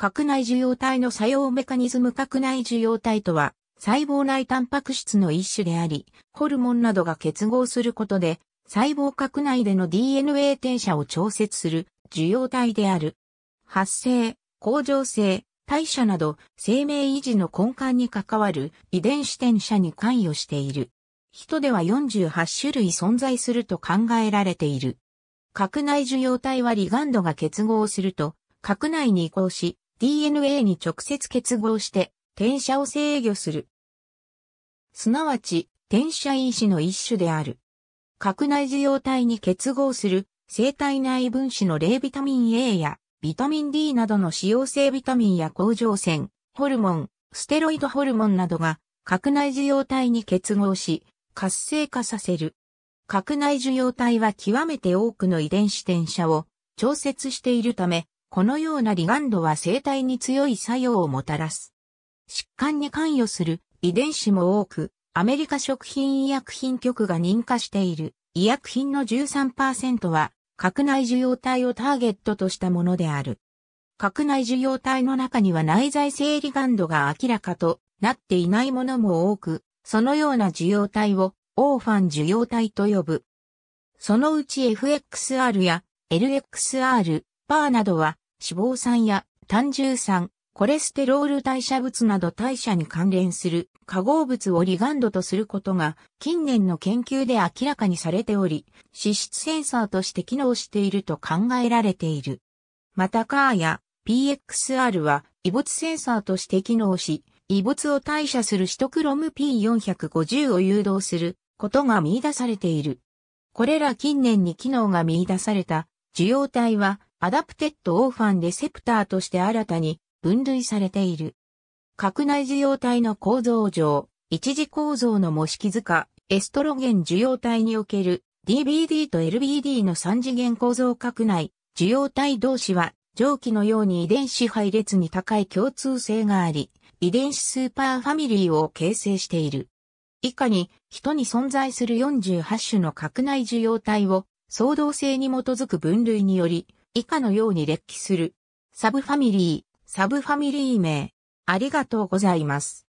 核内受容体の作用メカニズム核内受容体とは、細胞内タンパク質の一種であり、ホルモンなどが結合することで、細胞核内での DNA 転写を調節する受容体である。発生、向上性、代謝など生命維持の根幹に関わる遺伝子転写に関与している。人では48種類存在すると考えられている。核内受容体はリガンドが結合すると、核内に移行し、DNA に直接結合して転写を制御する。すなわち、転写因子の一種である。核内受容体に結合する生体内分子の霊。ビタミン A やビタミン D などの使用性ビタミンや甲状腺、ホルモン、ステロイドホルモンなどが核内受容体に結合し活性化させる。核内受容体は極めて多くの遺伝子転写を調節しているためこのようなリガンドは生体に強い作用をもたらす。疾患に関与する遺伝子も多く、アメリカ食品医薬品局が認可している医薬品の13%は、核内受容体をターゲットとしたものである。核内受容体の中には内在性リガンドが明らかとなっていないものも多く、そのような受容体をオーファン受容体と呼ぶ。そのうち FXR や LXR、パーなどは脂肪酸や単重酸、コレステロール代謝物など代謝に関連する化合物をリガンドとすることが近年の研究で明らかにされており、脂質センサーとして機能していると考えられている。またカーや PXR は異物センサーとして機能し、異物を代謝するシトクロム P450 を誘導することが見出されている。これら近年に機能が見出された受容体はアダプテッドオーファンレセプターとして新たに分類されている。核内受容体の構造上、一次構造の模式図化、エストロゲン受容体における DBD と LBD の三次元構造核内、受容体同士は上記のように遺伝子配列に高い共通性があり、遺伝子スーパーファミリーを形成している。以下に、人に存在する48種の核内受容体を、相動性に基づく分類により、以下のように列記する。サブファミリー、サブファミリー名。ありがとうございます。